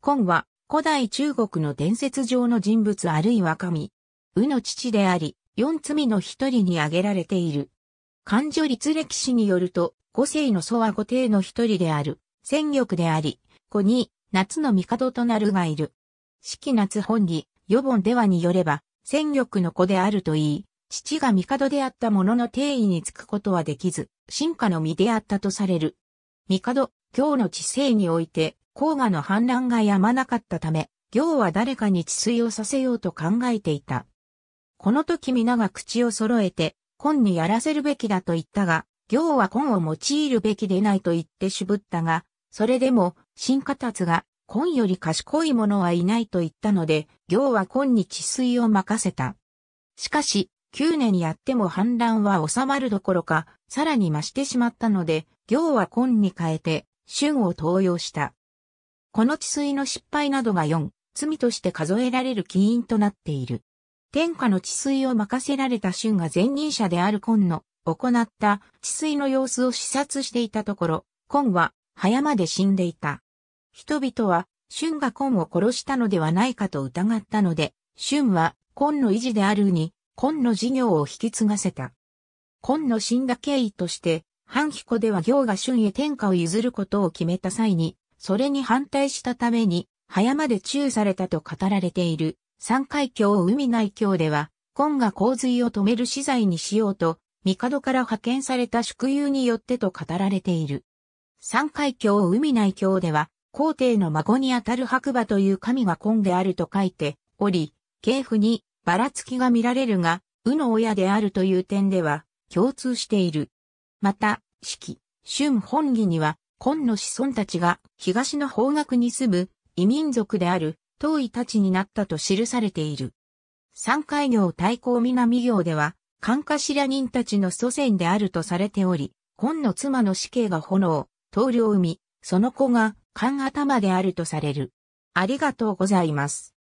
今は古代中国の伝説上の人物あるいは神。宇の父であり、四罪の一人に挙げられている。漢女律歴史によると、五世の祖は五帝の一人である、戦玉であり、子に、夏の帝となるがいる。四季夏本義、予本ではによれば、戦玉の子であるといい、父が帝であった者のの定位につくことはできず、進化の身であったとされる。帝、今日の知性において、黄河の氾濫が止まなかったため、行は誰かに治水をさせようと考えていた。この時皆が口を揃えて、今にやらせるべきだと言ったが、行は今を用いるべきでないと言って渋ったが、それでも、新家達が、今より賢い者はいないと言ったので、行は今に治水を任せた。しかし、9年やっても反乱は収まるどころか、さらに増してしまったので、行は今に変えて、春を登用した。この治水の失敗などが4、罪として数えられる起因となっている。天下の治水を任せられた春が前任者である今の行った治水の様子を視察していたところ、今は葉山で死んでいた。人々は春が今を殺したのではないかと疑ったので、春は今の維持であるに、今の事業を引き継がせた。今の死んだ経緯として、半彦では行が春へ天下を譲ることを決めた際に、それに反対したために、早まで中されたと語られている、三海峡海内峡では、今が洪水を止める資材にしようと、帝から派遣された宿友によってと語られている。三海峡海内峡では、皇帝の孫にあたる白馬という神が根であると書いており、系譜にばらつきが見られるが、うの親であるという点では共通している。また、式、春本義には、紺の子孫たちが東の方角に住む異民族である東いたちになったと記されている。三海行対抗南行では、関ら人たちの祖先であるとされており、紺の妻の死刑が炎、棟梁海、生み、その子が、勘頭であるとされる。ありがとうございます。